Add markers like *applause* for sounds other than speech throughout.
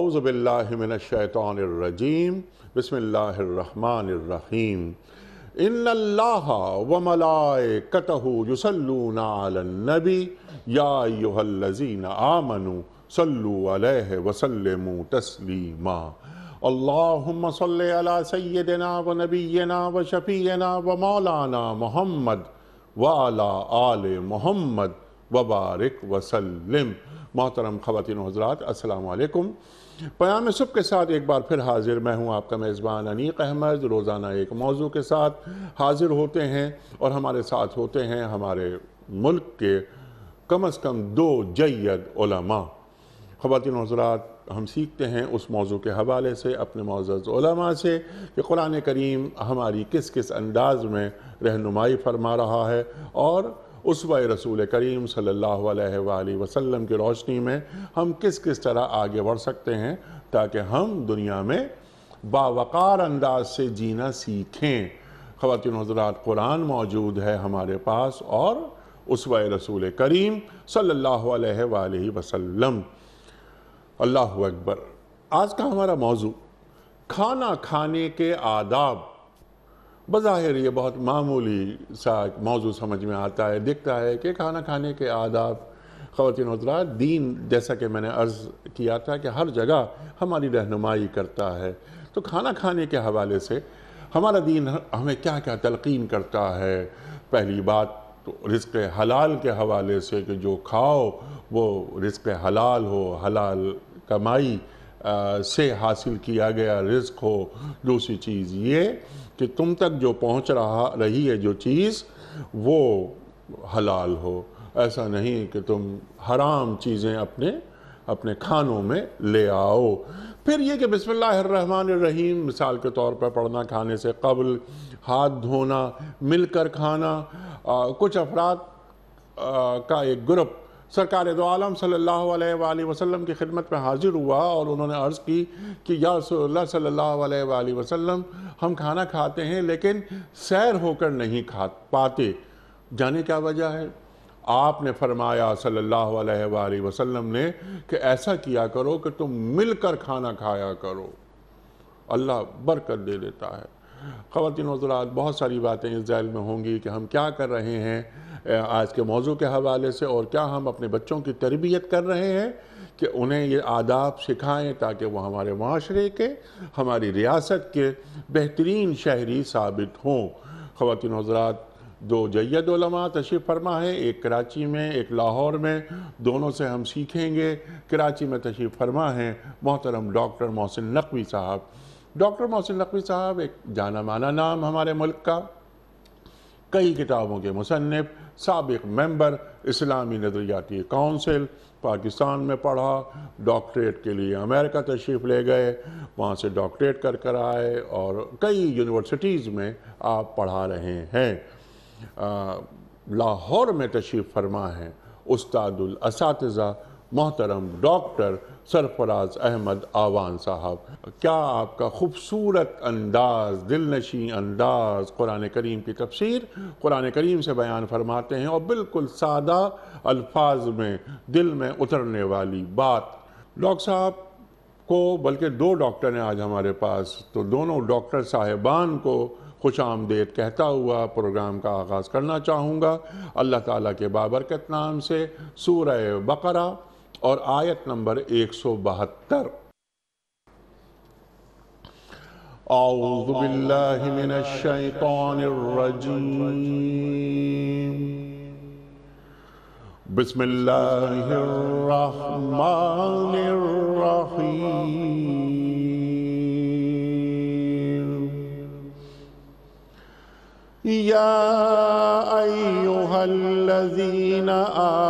आउज़बिल्लिमिनशैतरजीम बसमीम व मलाए कतहूसलूनबी याजीन आमनु सल्लु अलैहि वसल्लम तस्लीमा अल्लाहुम्म सल्लि अला सय्यदिना व नबीना व शफीना व मौलाना मोहम्मद व अला आल मोहम्मद वबारक वसल्लम मोहतरम ख़वातिन हजरात अस्सलाम वालेकुम प्याम सब के साथ एक बार फिर हाजिर मैं हूँ आपका मेज़बान अनीक अहमद रोज़ाना एक मौजू के साथ हाजिर होते हैं और हमारे साथ होते हैं हमारे मुल्क के कम अज़ कम दो जैद उलमा ख़वान हजरात हम सीखते हैं उस मौजू के हवाले से अपने मोज़ा से कि कुरान करीम हमारी किस किस अंदाज़ में रहनुमाई फरमा रहा है और उसवा रसूल करीम सल्लल्लाहु अलैहि वसल्लम की रोशनी में हम किस किस तरह आगे बढ़ सकते हैं ताकि हम दुनिया में बावकार अंदाज से जीना सीखें ख़वान हजरात कुरान मौजूद है हमारे पास और उसवा रसूल करीम सल्लल्लाहु अलैहि वसल्लम अल्लाह अकबर आज का हमारा मौजू खाना खाने के आदाब बज़ाहिर ये बहुत मामूली सा मौजू समझ में आता है दिखता है कि खाना खाने के आदाब ख़वान हजरा दीन जैसा कि मैंने अर्ज़ किया था कि हर जगह हमारी रहनुमाई करता है तो खाना खाने के हवाले से हमारा दीन हमें क्या क्या तलकिन करता है पहली बात तो रिस्क हलाल के हवाले से कि जो खाओ वो रिस्क हलाल हो हलाल कमाई आ, से हासिल किया गया रिस्क हो दूसरी चीज़ ये कि तुम तक जो पहुंच रहा रही है जो चीज़ वो हलाल हो ऐसा नहीं कि तुम हराम चीज़ें अपने अपने खानों में ले आओ फिर ये कि बसमीम मिसाल के तौर पर पढ़ना खाने से कबल हाथ धोना मिलकर खाना आ, कुछ अफराद का एक ग्रुप सरकार दो आलम सल्ला वसम की खिदमत में हाजिर हुआ और उन्होंने अर्ज़ की कि या सल्ला वसम हम खाना खाते हैं लेकिन सैर होकर नहीं खा पाते जाने क्या वजह है आपने फरमाया सल्ला अलैहि ने कि ऐसा किया करो कि तुम मिल कर खाना खाया करो अल्लाह बरकत दे देता है ख़वान हजरात बहुत सारी बातें इस जैल में होंगी कि हम क्या कर रहे हैं आज के मौजू के हवाले से और क्या हम अपने बच्चों की तरबियत कर रहे हैं कि उन्हें ये आदाब सिखाएं ताकि वो हमारे माशरे के हमारी रियासत के बेहतरीन शहरी साबित हों खातिन हजरात दो जैदा तशीफ़ फरमा है एक कराची में एक लाहौर में दोनों से हम सीखेंगे कराची में तशीफ़ फरमा है मोहतरम डॉक्टर मोहसिन नकवी साहब डॉक्टर मोहसिन नकवी साहब एक जाना माना नाम हमारे मुल्क का कई किताबों के मुसनफ़ सबक मेंबर इस्लामी नज़रियाती काउंसिल पाकिस्तान में पढ़ा डॉक्टरेट के लिए अमेरिका तशरीफ़ ले गए वहाँ से डॉक्टरेट कर कर आए और कई यूनिवर्सिटीज़ में आप पढ़ा रहे हैं लाहौर में तशरीफ़ फरमा है उस्तादुल मोहतरम डॉक्टर सरफराज अहमद आवान साहब क्या आपका खूबसूरत अंदाज दिल नशी अंदाज कुरान करीम की तफसीर कुरान करीम से बयान फरमाते हैं और बिल्कुल सादा अल्फाज में दिल में उतरने वाली बात डॉक्टर साहब को बल्कि दो डॉक्टर हैं आज हमारे पास तो दोनों डॉक्टर साहिबान को खुश आमदेद कहता हुआ प्रोग्राम का आगाज़ करना चाहूँगा अल्लाह ताला के बाबरकत नाम से सूरह बकरा और आयत नंबर एक सौ बहत्तर أعوذ بالله من الشيطان الرجيم بسم الله الرحمن الرحيم يا أيها الذين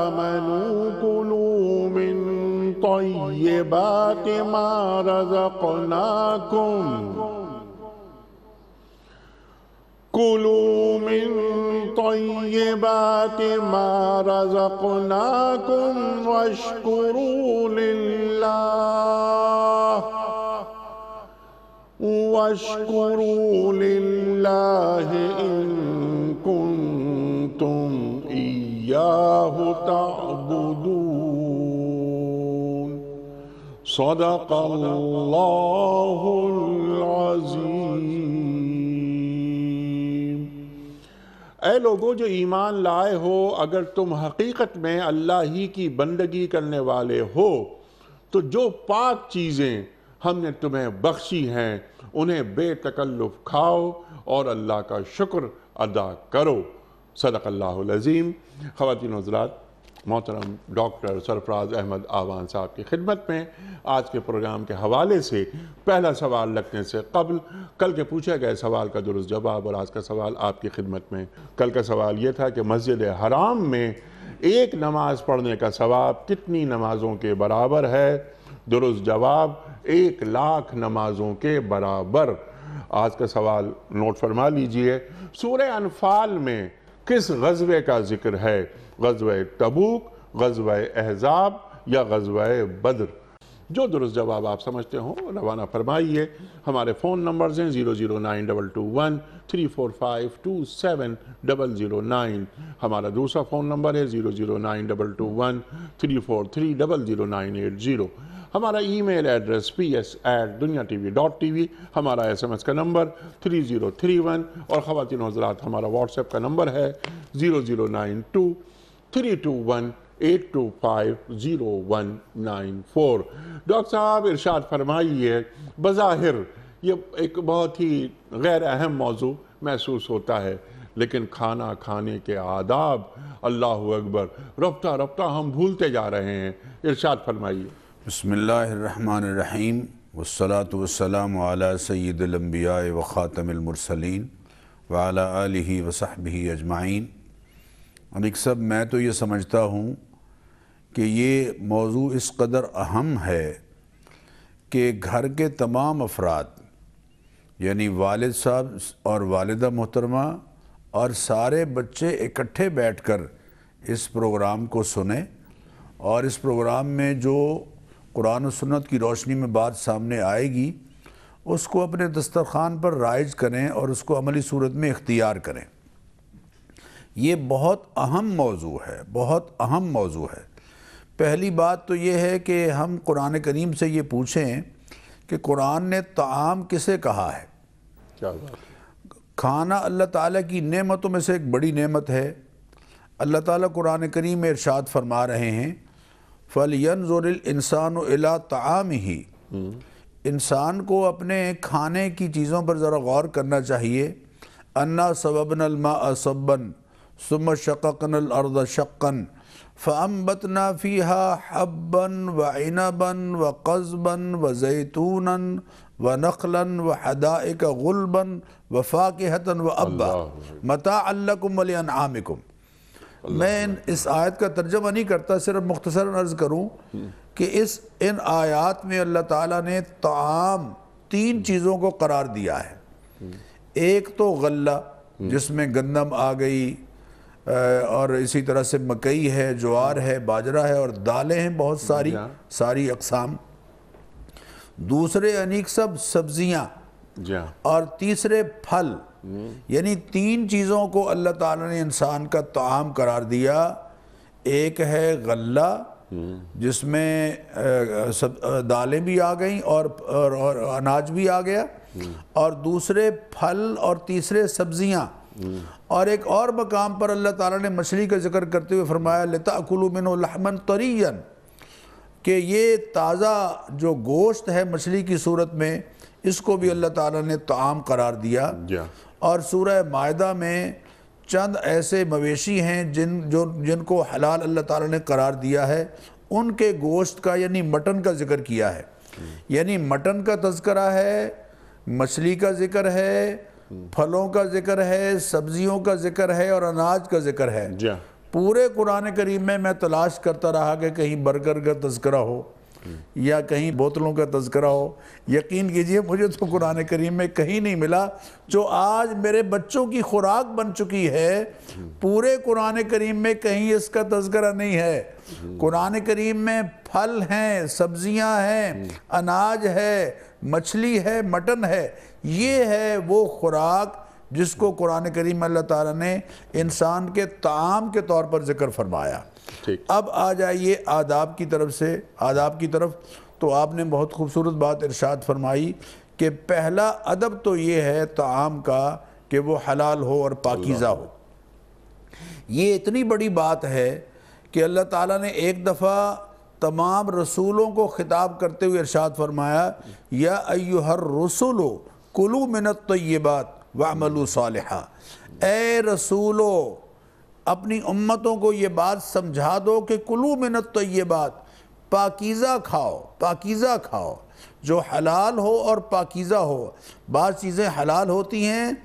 آمنوا طيبات ما رزقناكم كلوا من طيبات ما رزقناكم واشكروا لله واشكروا لله إن كنتم إياه تعبدون صدق الله العظीम ए लोगों जो ईमान लाए हो अगर तुम हकीकत में अल्लाह ही की बंदगी करने वाले हो तो जो पाक चीज़ें हमने तुम्हें बख्शी हैं उन्हें बेतकल्लुफ खाओ और अल्लाह का शुक्र अदा करो सदक अल्लाज़ीम ख़वान हजरात मोहतरम डॉक्टर सरफराज अहमद आवान साहब की खिदमत में आज के प्रोग्राम के हवाले से पहला सवाल लगने से कबल कल के पूछे गए सवाल का दुरुस्त जवाब और आज का सवाल आपकी खिदमत में कल का सवाल ये था कि मस्जिद हराम में एक नमाज पढ़ने का सवाब कितनी नमाजों के बराबर है दुरुस्त जवाब एक लाख नमाजों के बराबर आज का सवाल नोट फरमा लीजिए सूर्य अनफाल में किस गजबे का जिक्र है गजब तबूक गजब एहजाब या गजब बद्र जो दुरुस्त जवाब आप समझते हो रवाना फरमाइए हमारे फ़ोन नंबर्स हैं zero zero nine double two one three four five two seven double zero nine हमारा दूसरा फ़ोन नंबर है zero zero nine double two one three four three double zero nine eight zero हमारा email address P S at Dunya T V dot T V हमारा S M S का नंबर three zero three one और ख़वान हजरात हमारा WhatsApp का नंबर है zero zero nine two three two one eight two five zero one nine four doctor साहब इरशाद फरमाइए बज़ाहिर ये एक बहुत ही गैर अहम मौजू महसूस होता है लेकिन खाना खाने के आदाब अल्लाह अकबर रफ्ता रफ्ता हम भूलते जा रहे हैं इरशाद फरमाइए बसमीम वसलात वसलाम सैदम्बिया व ख़ातमसलिन वाला वसहबी अजमाइन अब एक सब मैं तो ये समझता हूँ कि ये मौजू इस कदर अहम है कि घर के तमाम अफराद यानी वालद साहब और वालदा मोहतरमा और सारे बच्चे इकट्ठे बैठकर इस प्रोग्राम को सुने और इस प्रोग्राम में जो कुरान और सुन्नत की रोशनी में बात सामने आएगी उसको अपने दस्तरखान पर राइज करें और उसको अमली सूरत में इख्तियार करें ये बहुत अहम मौजू है बहुत अहम मौजू है पहली बात तो ये है कि हम कुरान करीम से ये पूछें कि कुरान ने तमाम किसे कहा है खाना अल्लाह ताला की नेमतों में से एक बड़ी नेमत है अल्लाह ताला कुरान करीम में इरशाद फरमा रहे हैं फ़लियनज़ुरल इंसान अला तमाम ही इंसान को अपने खाने की चीज़ों पर ज़रा गौर करना चाहिए अन्ना सबबनलमा असबन सुम शकनलर्द शक्न बतना फ़ीहा हब्बन व इनबन व कस्बन व जैतून व नखलन व हदाक गुलबन व हतन व अब्बा मता अल्लकुम वलियान आमिकुम मैं इस आयत का तर्जमा नहीं करता सिर्फ मुख्तसर अर्ज़ करूँ कि इस इन आयात में अल्लाह ताला ने तमाम तीन हम्म। चीज़ों को करार दिया है हम्म। एक तो गल्ला हम्म। जिसमें गंदम आ गई और इसी तरह से मकई है ज्वार है बाजरा है और दालें हैं बहुत सारी सारी अकसाम दूसरे अनेक सब सब्जियां और तीसरे फल यानी तीन चीज़ों को अल्लाह ताला ने इंसान का तमाम करार दिया एक है गल्ला जिसमें सब दालें भी आ गई और, और, और अनाज भी आ गया और दूसरे फल और तीसरे सब्जियां और एक और मकाम पर अल्लाह ताला ने मछली का जिक्र करते हुए फरमाया लता अकुलमिन तरीन कि ये ताज़ा जो गोश्त है मछली की सूरत में इसको भी अल्लाह ताला ने तमाम करार दिया और सूरह मायदा में चंद ऐसे मवेशी हैं जिन जो जिनको हलाल अल्लाह ताला ने करार दिया है उनके गोश्त का यानी मटन का जिक्र किया है यानी मटन का तस्करा है मछली का जिक्र है फलों का जिक्र है सब्जियों का जिक्र है और अनाज का जिक्र है पूरे कुरान करीम में मैं तलाश करता रहा कि कहीं बर्गर का तस्करा हो या कहीं बोतलों का तस्करा हो यकीन कीजिए मुझे तो कुरान करीम में कहीं नहीं मिला जो आज मेरे बच्चों की खुराक बन चुकी है पूरे कुरान करीम में कहीं इसका तस्करा नहीं है कुरान करीम में फल हैं सब्जियां हैं अनाज है मछली है मटन है ये है वो खुराक जिसको कुरान करीम अल्लाह ताला ने इंसान के ताम के तौर पर जिक्र फरमाया अब आ जाइए आदाब की तरफ से आदाब की तरफ तो आपने बहुत खूबसूरत बात इरशाद फरमाई कि पहला अदब तो ये है तमाम का कि वो हलाल हो और पाकिज़ा हो ये इतनी बड़ी बात है कि अल्लाह ताला ने एक दफ़ा तमाम रसूलों को ख़िताब करते हुए इरशाद फरमाया या अयु हर रसुलो कुलु मिनत बात वामलू सालहा ए रसूलो अपनी उम्मतों को ये बात समझा दो कि कुलू मिनत तो ये बात पाकीज़ा खाओ पाकीज़ा खाओ जो हलाल हो और पाकीज़ा हो बाज़ चीज़ें हलाल होती हैं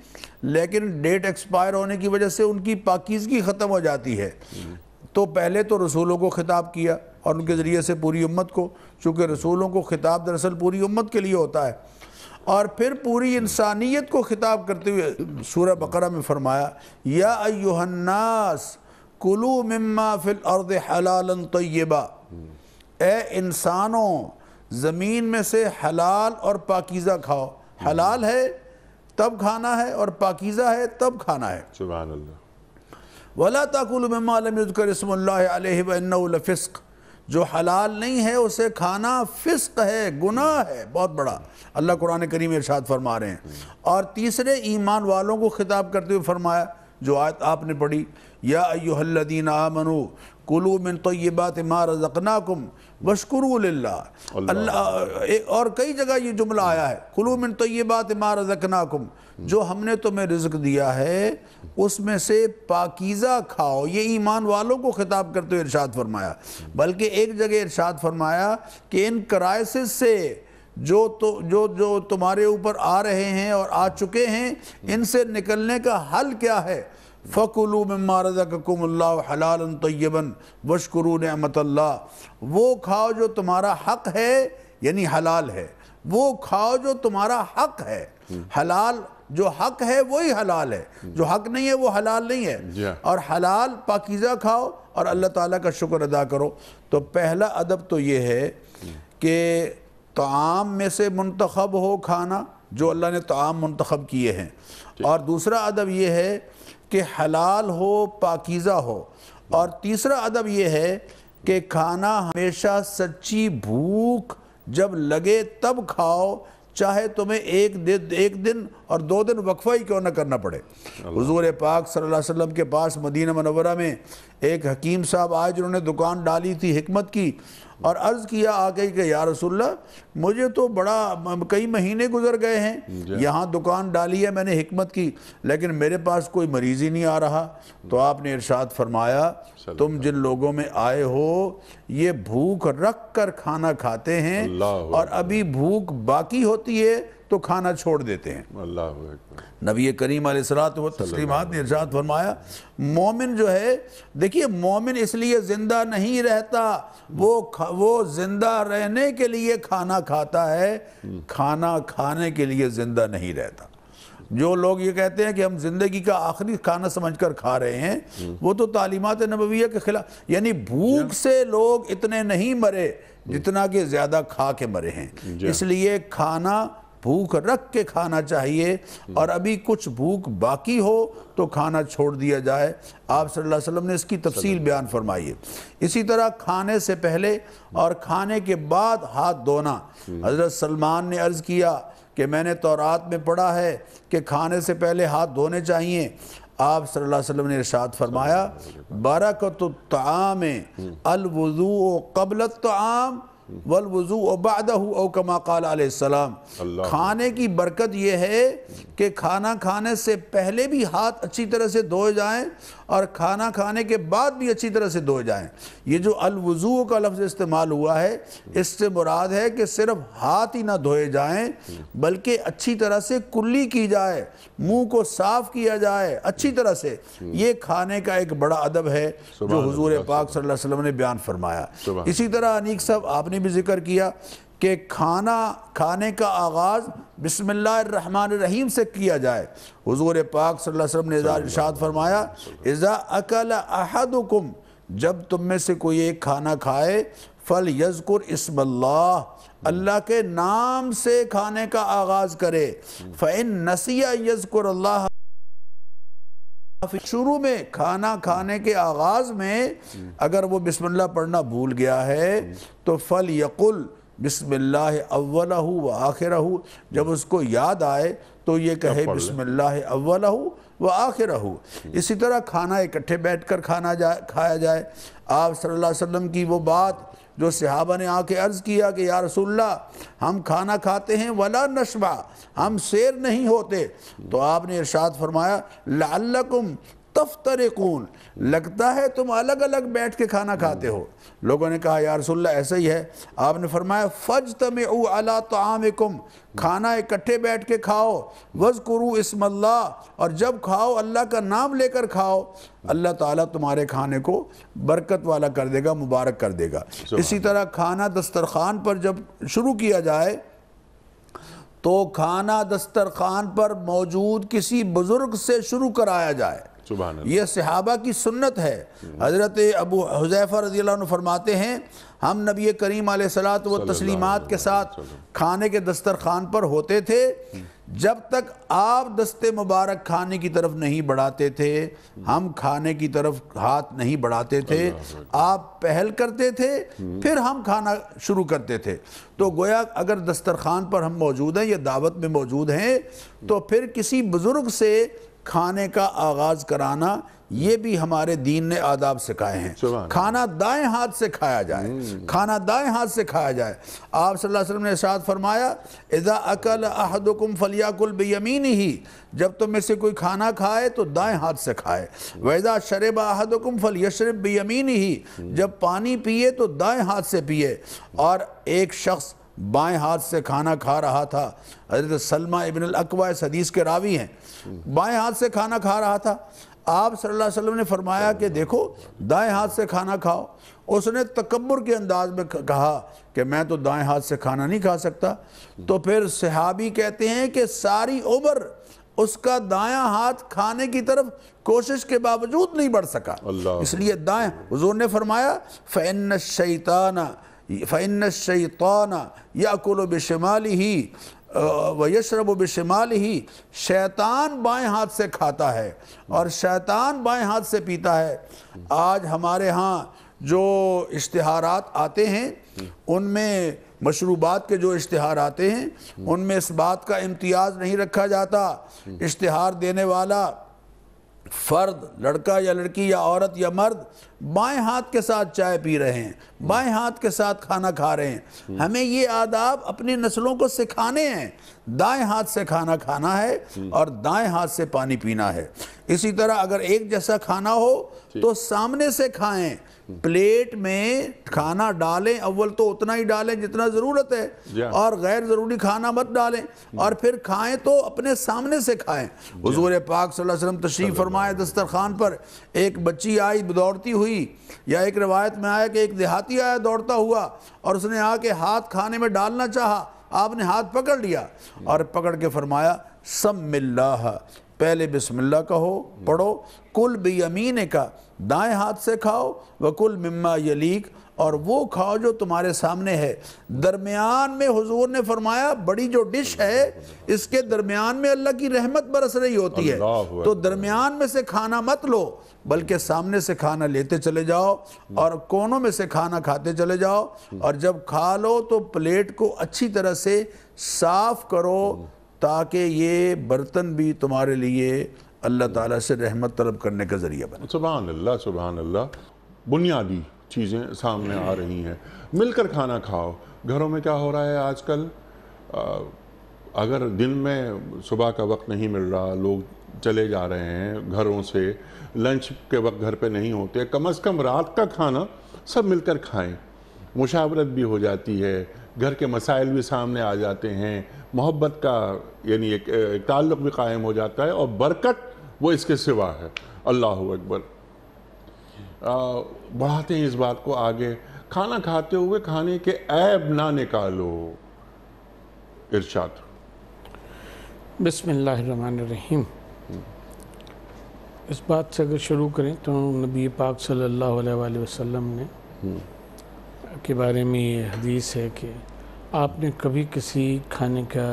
लेकिन डेट एक्सपायर होने की वजह से उनकी पाकीज़गी ख़त्म हो जाती है तो पहले तो रसूलों को ख़िताब किया और उनके ज़रिए से पूरी उम्मत को चूँकि रसूलों को ख़िताब दरअसल पूरी उम्मत के लिए होता है और फिर पूरी इंसानियत को खिताब करते हुए सूर्य बकरा में फरमाया या अयोहन्नास कुलू मम्मा फिल अर्द हलालन तय्यबा ए इंसानों ज़मीन में से हलाल और पाकिज़ा खाओ हलाल है तब खाना है और पाकिज़ा है तब खाना है सुबह वला तकुल मम्मा अलम कर इसम्ला फ़िस्क जो हलाल नहीं है उसे खाना फिस्क है गुनाह है बहुत बड़ा अल्लाह कुरान करीम इरशाद फरमा रहे हैं और तीसरे ईमान वालों को खिताब करते हुए फरमाया जो आयत आपने पढ़ी या अयोहल्लिन आमनु कुलू मिन तो ये बात मार जकनाकुम वशकुरुल्ला अल्लाह और कई जगह ये जुमला आया है कुलू मिन तो ये बात मार जकनाकुम जो हमने तुम्हें रिज्क दिया है उसमें से पाकिज़ा खाओ ये ईमान वालों को खिताब करते हुए इरशाद फरमाया बल्कि एक जगह इरशाद फरमाया कि इन क्राइसिस से जो तो जो जो तुम्हारे ऊपर आ रहे हैं और आ चुके हैं इनसे निकलने का हल क्या है फ़कुलू ममारजा ककुमल्ला हलाल तयबन वशकुरू नमत वो खाओ जो तुम्हारा हक है यानी हलाल है वो खाओ जो तुम्हारा हक है हलाल जो हक है वही हलाल है जो हक नहीं है वो हलाल नहीं है हाँ। और हलाल पाकिज़ा खाओ और अल्लाह ताला का शुक्र अदा करो तो पहला अदब तो ये है कि तमाम में से मुंतखब हो खाना जो अल्लाह ने तमाम मुंतखब किए हैं और दूसरा अदब ये है कि हलाल हो पाकिज़ा हो और तीसरा अदब यह है कि खाना हमेशा सच्ची भूख जब लगे तब खाओ चाहे तुम्हें एक दिन एक दिन और दो दिन वक्फा ही क्यों ना करना पड़े हजूर पाक सल्लल्लाहु अलैहि वसल्लम के पास मदीना मनवरा में एक हकीम साहब आए जिन्होंने दुकान डाली थी हमत की और अर्ज़ किया आके कि या रसुल्ला मुझे तो बड़ा कई महीने गुजर गए हैं यहाँ दुकान डाली है मैंने हमत की लेकिन मेरे पास कोई मरीज़ ही नहीं आ रहा तो आपने इर्शाद फरमाया तुम जिन लोगों में आए हो ये भूख रख कर खाना खाते हैं और अभी भूख बाकी होती है तो खाना छोड़ देते हैं अल्लाह नबी करीम तस्लिमत ने इर्शाद फरमाया मोमिन जो है देखिए मोमिन इसलिए ज़िंदा नहीं रहता वो वो ज़िंदा रहने के लिए खाना खाता है खाना खाने के लिए ज़िंदा नहीं रहता जो लोग ये कहते हैं कि हम ज़िंदगी का आखिरी खाना समझकर खा रहे हैं वो तो तालीमत नबविया के ख़िलाफ़ यानी भूख से लोग इतने नहीं मरे जितना कि ज़्यादा खा के मरे हैं इसलिए खाना भूख रख के खाना चाहिए और अभी कुछ भूख बाकी हो तो खाना छोड़ दिया जाए आप सल्लल्लाहु अलैहि वसल्लम ने इसकी तफसील बयान फरमाई है इसी तरह खाने से पहले और खाने के बाद हाथ धोना हम्म। हज़रत सलमान ने अर्ज़ किया कि मैंने तौरात में पढ़ा है कि खाने से पहले हाथ धोने चाहिए आप सल्लल्लाहु अलैहि वसल्लम ने इरशाद फरमाया बरकत हम्म। ताम अलवज़ू कबलत आम वजू अबाद और कमा आसलम खाने की बरकत यह है कि खाना खाने से पहले भी हाथ अच्छी तरह से धोए जाएँ और खाना खाने के बाद भी अच्छी तरह से धो जाएं ये जो अलवज़ू का लफ्ज़ इस्तेमाल हुआ है इससे मुराद है कि सिर्फ हाथ ही ना धोए जाएं बल्कि अच्छी तरह से कुल्ली की जाए मुंह को साफ़ किया जाए अच्छी तरह से ये खाने का एक बड़ा अदब है जो हजूर पाक सल्लल्लाहु अलैहि वसल्लम ने बयान फरमाया इसी तरह अनीक साहब आपने भी जिक्र किया कि खाना खाने का आगाज़ बिसमीम से किया जाए हजूर पाक वसल्लम ने इर्शाद फरमाया इज़ा अकल अहदुकुम जब तुम में से कोई एक खाना खाए फ़ल यजकुर इसमल्ला अल्लाह के नाम से खाने का आगाज़ करे फ़ैन नसिया यजकुर अल्लाह शुरू में खाना खाने के आगाज़ में अगर वो बिस्मिल्लाह पढ़ना भूल गया है तो फ़ल यकुल बिसमिल्लाह अव्वल व आखिर जब उसको याद आए तो ये कहे बिसमिल्लाह अव्वल व आखिर हम्म। इसी तरह खाना इकट्ठे बैठ कर खाना जाए खाया जाए आप सल्लल्लाहु अलैहि वसल्लम की वो बात जो सिहाबा ने आके अर्ज़ किया कि या रसुल्ला हम खाना खाते हैं वला नशबा हम शेर नहीं होते तो आपने इरशाद फरमाया लाकुम तफ्तरकून लगता है तुम अलग अलग बैठ के खाना खाते हो लोगों ने कहा यार सुल्ला ऐसा ही है आपने फरमाया फ़ज तम अला तमाकुम खाना इकट्ठे बैठ के खाओ वज़ करु इसमल्ला और जब खाओ अल्लाह का नाम लेकर खाओ अल्लाह ताला तुम्हारे खाने को बरकत वाला कर देगा मुबारक कर देगा इसी तरह खाना दस्तरखान पर जब शुरू किया जाए तो खाना दस्तरखान पर मौजूद किसी बुज़ुर्ग से शुरू कराया जाए यह सहाबा की सुन्नत है हज़रत अबू हुजैफ़ा रजी फरमाते हैं हम नबी करीम सलात व तस्लीमत के साथ खाने के दस्तरखान पर होते थे जब तक आप दस्ते मुबारक खाने की तरफ नहीं बढ़ाते थे हम खाने की तरफ हाथ नहीं बढ़ाते थे आप पहल करते थे फिर हम खाना शुरू करते थे तो गोया अगर दस्तरखान पर हम मौजूद हैं या दावत में मौजूद हैं तो फिर किसी बुज़ुर्ग से खाने का आगाज कराना ये भी हमारे दीन ने आदाब सिखाए हैं खाना दाएं हाथ से खाया जाए हम्म। खाना दाएं हाथ से खाया जाए आप सल्लल्लाहु अलैहि वसल्लम ने साथ फरमाया इज़ा अकल अहदुकुम फलियाकुल बेयमीन ही जब तुम में से कोई खाना खाए तो दाएं हाथ से खाए वैदा शरब अहदुकुम यशरब बेयमीन ही जब पानी पिए तो दाएं हाथ से पिए और एक शख्स बाएं हाथ से खाना खा रहा था हजरत सलमा इबन अकवा इस हदीस के रावी हैं बाएं हाथ से खाना खा रहा था आप सल्लल्लाहु अलैहि वसल्लम ने फरमाया कि देखो दाएं हाथ से खाना खाओ उसने तकबर के अंदाज में कहा कि मैं तो दाएं हाथ से खाना नहीं खा सकता तो फिर सहाबी कहते हैं कि सारी उम्र उसका दाया हाथ खाने की तरफ कोशिश के बावजूद नहीं बढ़ सका इसलिए दाएं हजूर ने फरमाया फ़ैन शैताना फ़ैन शैताना याकुल बशमाल ही व यशरब बशमाल ही शैतान बाएँ हाथ से खाता है और शैतान बाएँ हाथ से पीता है आज हमारे यहाँ जो इश्तहार आते हैं उनमें मशरूबात के जो इश्तहार आते हैं उनमें इस बात का इम्तियाज़ नहीं रखा जाता इश्तहार देने वाला फ़र्द लड़का या लड़की या औरत या मर्द बाएं हाथ के साथ चाय पी रहे हैं बाएं हाथ के साथ खाना खा रहे हैं हमें ये आदाब अपनी नस्लों को सिखाने हैं दाएं हाथ से खाना खाना है और दाएं हाथ से पानी पीना है इसी तरह अगर एक जैसा खाना हो तो सामने से खाएं प्लेट में खाना डालें अव्वल तो उतना ही डालें जितना ज़रूरत है और गैर ज़रूरी खाना मत डालें hmm. और फिर खाएं तो अपने सामने से खाएं हजूर पाक वसल्लम तशरीफ़ फरमाए दस्तरखान पर एक बच्ची आई दौड़ती हुई या एक रवायत में आया कि एक देहाती आया दौड़ता हुआ और उसने आके हाथ खाने में डालना चाहा आपने हाथ पकड़ लिया hmm. और पकड़ के फरमाया सब मिल्ला पहले बिस्मिल्लाह कहो पढ़ो कुल बेयमीन का दाएं हाथ से खाओ व कुल मम्मा यलीक और वो खाओ जो तुम्हारे सामने है दरमियान में हुजूर ने फरमाया बड़ी जो डिश है इसके दरमियान में अल्लाह की रहमत बरस रही होती है तो दरमियान में से खाना मत लो बल्कि सामने से खाना लेते चले जाओ और कोनों में से खाना खाते चले जाओ और जब खा लो तो प्लेट को अच्छी तरह से साफ करो ताकि ये बर्तन भी तुम्हारे लिए अल्लाह ताला से रहमत तलब करने का ज़रिया बने सुबहान अल्लाह सुबहान अल्लाह बुनियादी चीज़ें सामने आ रही हैं मिलकर खाना खाओ घरों में क्या हो रहा है आजकल अगर दिन में सुबह का वक्त नहीं मिल रहा लोग चले जा रहे हैं घरों से लंच के वक्त घर पे नहीं होते कम अज़ कम रात का खाना सब मिलकर खाएं मुशावरत भी हो जाती है घर के मसाइल भी सामने आ जाते हैं मोहब्बत का यानी एक, एक ताल्लुक भी कायम हो जाता है और बरकत वो इसके सिवा है अल्लाह अकबर बढ़ाते हैं इस बात को आगे खाना खाते हुए खाने के ऐब ना निकालो इर्शाद बसमीम इस बात से अगर शुरू करें तो नबी पाक सल्लल्लाहु अलैहि वसल्लम ने हम्म। के बारे में ये हदीस है कि आपने कभी किसी खाने का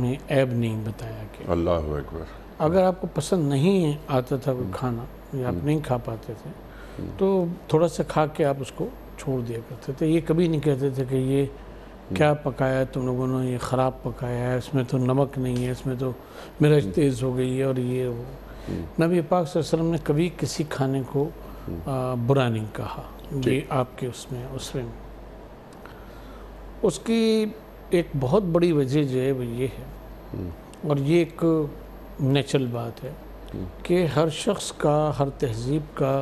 में ऐब नहीं बताया कि अल्लाह अकबर अगर आपको पसंद नहीं आता था कोई खाना या आप हम्म। नहीं खा पाते थे हम्म। तो थोड़ा सा खा के आप उसको छोड़ दिया करते थे ये कभी नहीं कहते थे कि ये हम्म। क्या पकाया तुम लोगों ने ये ख़राब पकाया है इसमें तो नमक नहीं है इसमें तो मिर्च तेज़ हो गई है और ये वो नबी पाक वसल्लम ने कभी किसी खाने को बुरा नहीं कहा ये आपके उसमें उसमें उसकी एक बहुत बड़ी वजह जो है वो ये है हम्म। और ये एक नेचुरल बात है हम्म। कि हर शख्स का हर तहजीब का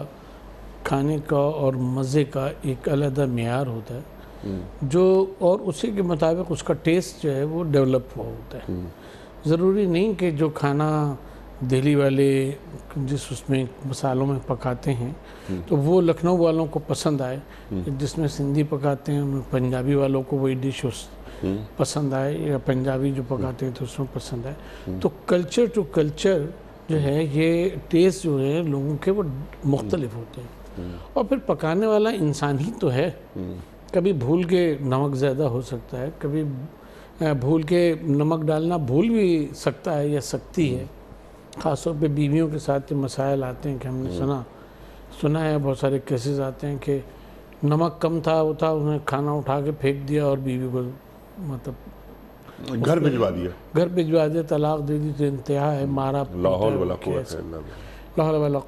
खाने का और मज़े का एक अलहदा मैार होता है हम्म। जो और उसी के मुताबिक उसका टेस्ट जो है वो डेवलप हुआ होता है ज़रूरी नहीं कि जो खाना दिल्ली वाले जिस उसमें मसालों में पकाते हैं हम्म। तो वो लखनऊ वालों को पसंद आए हम्म। जिसमें सिंधी पकाते हैं उनमें पंजाबी वालों को वही डिश हम्म। पसंद आए या पंजाबी जो पकाते हैं तो उसमें पसंद आए तो कल्चर टू कल्चर जो है ये टेस्ट जो है लोगों के वो मुख्तलिफ होते हैं और फिर पकाने वाला इंसान ही तो है कभी भूल के नमक ज़्यादा हो सकता है कभी भूल के नमक डालना भूल भी सकता है या सकती है ख़ासतौर पर बीवियों के साथ ये मसाइल आते हैं कि हमने हम्म। सुना सुना है बहुत सारे केसेस आते हैं कि नमक कम था वो था उसने खाना उठा के फेंक दिया और बीवी को मतलब घर भिजवा दिया घर भिजवा दिया तलाक दे दी तो इंतहा है हम्म। मारा लाहौल वाला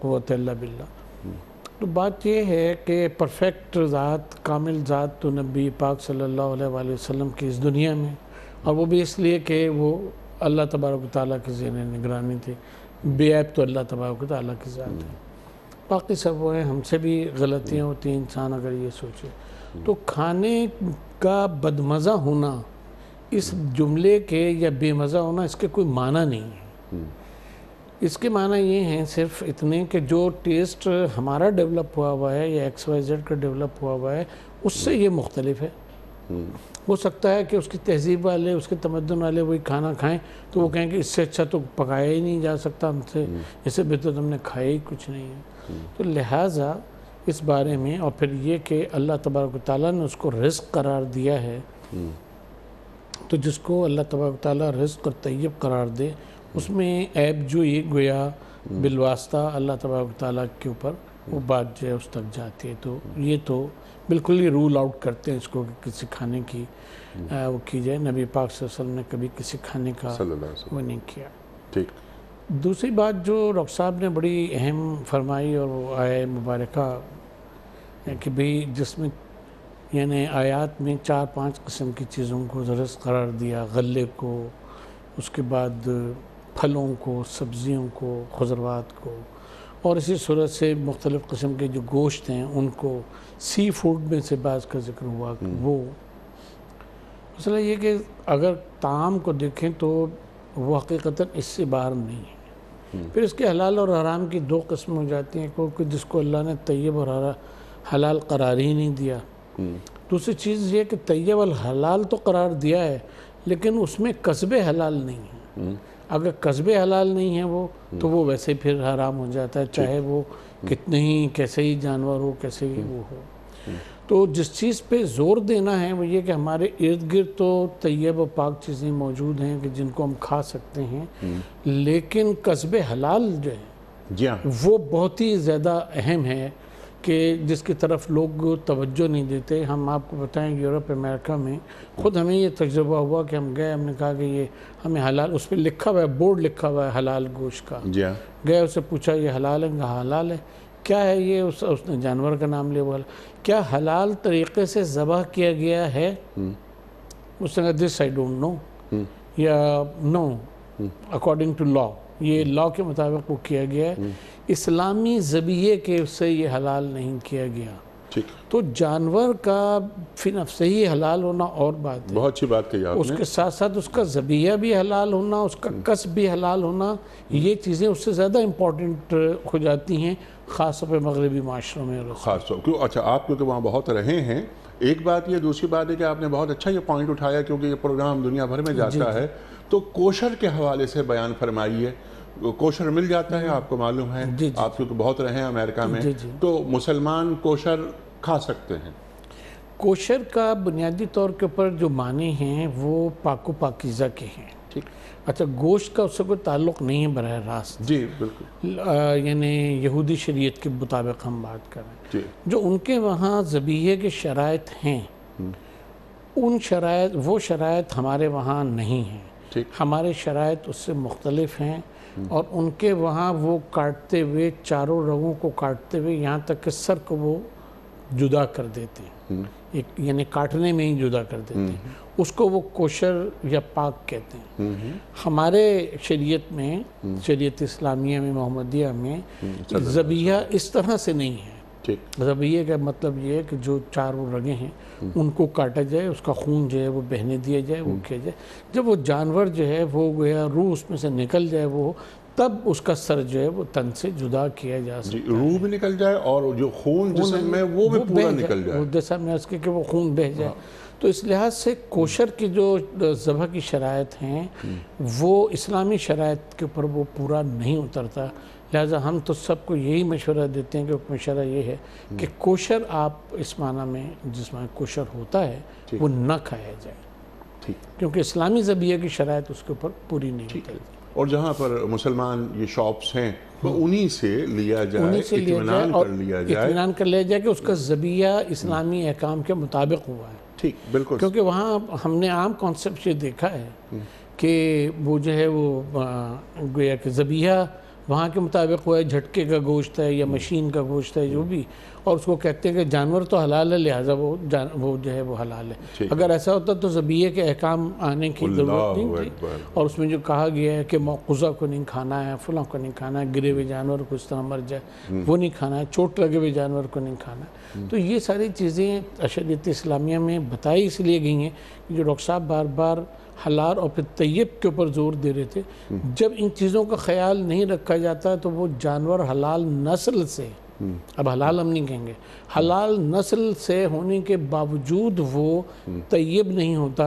क़वत बिल्ला हम्म। तो बात यह है कि परफेक्ट ज़ात कामिल ज़ात तो नबी पाक सल्लल्लाहु अलैहि वसल्लम की इस दुनिया में और वो भी इसलिए कि वो अल्लाह तबारक ताली के जेन निगरानी थी बेआब तो अल्लाह तबारक ताली की ज़ात है बाकी सब वो हैं हमसे भी गलतियाँ होती हैं इंसान अगर ये सोचे तो खाने का बदमज़ा होना इस जुमले के या बेमज़ा होना इसके कोई माना नहीं है हम्म। इसके माना ये हैं सिर्फ इतने कि जो टेस्ट हमारा डेवलप हुआ हुआ है या एक्स वाई जेड का डेवलप हुआ हुआ है उससे ये मुख्तलिफ है हम्म। हो सकता है कि उसकी तहजीब वाले उसके तमदन वाले वही खाना खाएं तो वो कहें कि इससे अच्छा तो पकाया ही नहीं जा सकता हमसे हम्म। इससे बेहतर तो हमने खाया ही कुछ नहीं है हम्म। तो लिहाजा इस बारे में और फिर ये कि अल्लाह तबारक ताली ने उसको रिस्क करार दिया है हम्म। तो जिसको अल्लाह तबारक ताली रिस्क और तयब करार दे उसमें ऐप जो ये गोया बिलवास्ता अल्लाह तबारक ताली के ऊपर वो बात जो है उस तक जाती है तो ये तो बिल्कुल ही रूल आउट करते हैं इसको कि किसी खाने की हम्म। आ, वो की जाए नबी पाक वसल्लम ने कभी किसी खाने का वो नहीं किया ठीक दूसरी बात जो डॉक्टर साहब ने बड़ी अहम फरमाई और वो आया मुबारक कि भाई जिसमें यानी आयात में चार पांच किस्म की चीज़ों को जरस करार दिया गले को उसके बाद फलों को सब्जियों को खजरवात को और इसी सूरत से मुख्तलिफ़ कस्म के जो गोश्त हैं उनको सी फूड में से बाज़ का जिक्र हुआ हम्म। वो मसला ये कि अगर ताम को देखें तो वो हकीकता इससे बाहर नहीं है हम्म। फिर इसके हलाल और हराम की दो कस्में हो जाती हैं क्योंकि जिसको अल्लाह ने तयब और हरा हलाल करार ही नहीं दिया हम्म। दूसरी चीज़ ये कि तयब और हलाल तो करार दिया है लेकिन उसमें कस्बे हलाल नहीं है अगर कस्बे हलाल नहीं है वो हम्म। तो वो वैसे फिर हराम हो जाता है चाहे वो हम्म। कितने ही कैसे ही जानवर हो कैसे ही हम्म। वो हो तो जिस चीज़ पे ज़ोर देना है वो ये कि हमारे इर्द गिर्द तो तयब और पाक चीज़ें मौजूद हैं कि जिनको हम खा सकते हैं लेकिन कस्बे हलाल जो है हाँ। वो बहुत ही ज़्यादा अहम है कि जिसकी तरफ लोग तवज्जो नहीं देते हम आपको बताएं यूरोप अमेरिका में ख़ुद हमें ये तजुर्बा हुआ कि हम गए हमने कहा कि ये हमें हलाल उस पर लिखा हुआ है बोर्ड लिखा हुआ है हलाल गोश का हाँ। गए उससे पूछा ये हलाल है कहा हलाल है क्या है ये उस उसने जानवर का नाम लिया हुआ क्या हलाल तरीके से ज़बह किया गया है हम्म। उसने कहा दिस आई डोंट नो या नो अकॉर्डिंग टू लॉ ये लॉ के मुताबिक वो किया गया है इस्लामी जबिए के उससे ये हलाल नहीं किया गया ठीक तो जानवर का फिर से ही हलाल होना और बात है बहुत अच्छी बात कही आपने उसके साथ साथ उसका जबिया भी हलाल होना उसका हम्म। कस भी हलाल होना ये चीज़ें उससे ज़्यादा इम्पोर्टेंट हो जाती हैं ख़ासतौर पर मगरबी माशरों में ख़ासतौर क्यों अच्छा आप क्योंकि वहाँ बहुत रहे हैं एक बात यह दूसरी बात है कि आपने बहुत अच्छा ये पॉइंट उठाया क्योंकि ये प्रोग्राम दुनिया भर में जाता है तो कोशर के हवाले से बयान फरमाइए कोशर मिल जाता है आपको मालूम है जी जी। आप तो बहुत रहे हैं अमेरिका में जी जी। तो मुसलमान कोशर खा सकते हैं कोशर का बुनियादी तौर के ऊपर जो माने हैं वो पाको पाकिज़ा के हैं ठीक अच्छा गोश्त का उससे कोई ताल्लुक नहीं है बर रास्त जी बिल्कुल यानी यहूदी शरीयत के मुताबिक हम बात करें जो उनके वहाँ जबीहे के शरात हैं हम्म। उन शरात वो शरात हमारे वहाँ नहीं हैं हमारे शरात तो उससे मुख्तलिफ हैं और उनके वहाँ वो काटते हुए चारों रंगों को काटते हुए यहाँ तक कि सर को वो जुदा कर देते हैं हम्म। एक यानी काटने में ही जुदा कर देते हैं हम्म। उसको वो कोशर या पाक कहते हैं हम्म, हमारे शरीयत में शरीयत इस्लामिया में मोहम्मदिया में जबिया इस तरह से नहीं है ठीक मतलब ये कि मतलब ये कि जो चार वो रगे हैं हम्म। उनको काटा जाए उसका खून जो है वो बहने दिया जाए वो हम्म। किया जाए जब वो जानवर जो है वो गया रूह उसमें से निकल जाए वो तब उसका सर जो है वो तन से जुदा किया जा सकता है रूह भी निकल जाए और जो खून जिसम में वो भी पूरा निकल जाए जैसा मैं उसके कि वो खून बह जाए हाँ। तो इस लिहाज से कोशर की जो जबह की शरात हैं हम्म। वो इस्लामी शरात के ऊपर वो पूरा नहीं उतरता लिहाजा हम तो सबको यही मशवरा देते हैं कि मशवरा ये है हम्म। कि कोशर आप इस माना में जिस माना कोशर होता है वो ना खाया जाए क्योंकि इस्लामी जबिया की शराय उसके ऊपर पूरी नहीं और जहाँ पर मुसलमान ये शॉप्स हैं तो हम्म। उन्हीं से लिया जाए उन्हीं से लिया जाए और लिया जाए इतमान कर लिया जाए कि उसका हम्म। जबिया इस्लामी अहकाम के मुताबिक हुआ है ठीक बिल्कुल क्योंकि वहाँ हमने आम कॉन्सेप्ट ये देखा है कि वो जो है वो गोया कि जबिया वहाँ के मुताबिक वो है झटके का गोश्त है या मशीन का गोश्त है जो भी और उसको कहते हैं कि जानवर तो हलाल है लिहाजा वो जान वो जो है वो हलाल है अगर ऐसा होता तो जबिए के अहकाम आने की ज़रूरत नहीं थी और उसमें जो कहा गया है कि मौकूज़ा को नहीं खाना है फलों को नहीं खाना है गिरे हुए जानवर को इस तरह मर जाए हम्म। वो नहीं खाना है चोट लगे हुए जानवर को नहीं खाना है हम्म। तो ये सारी चीज़ें अशदत इस्लामिया में बताई इसलिए गई हैं कि जो डॉक्टर साहब बार बार हलाल और फिर तैयब के ऊपर जोर दे रहे थे जब इन चीज़ों का ख्याल नहीं रखा जाता तो वो जानवर हलाल नस्ल से अब हलाल हम नहीं कहेंगे हलाल नस्ल से होने के बावजूद वो तयब नहीं होता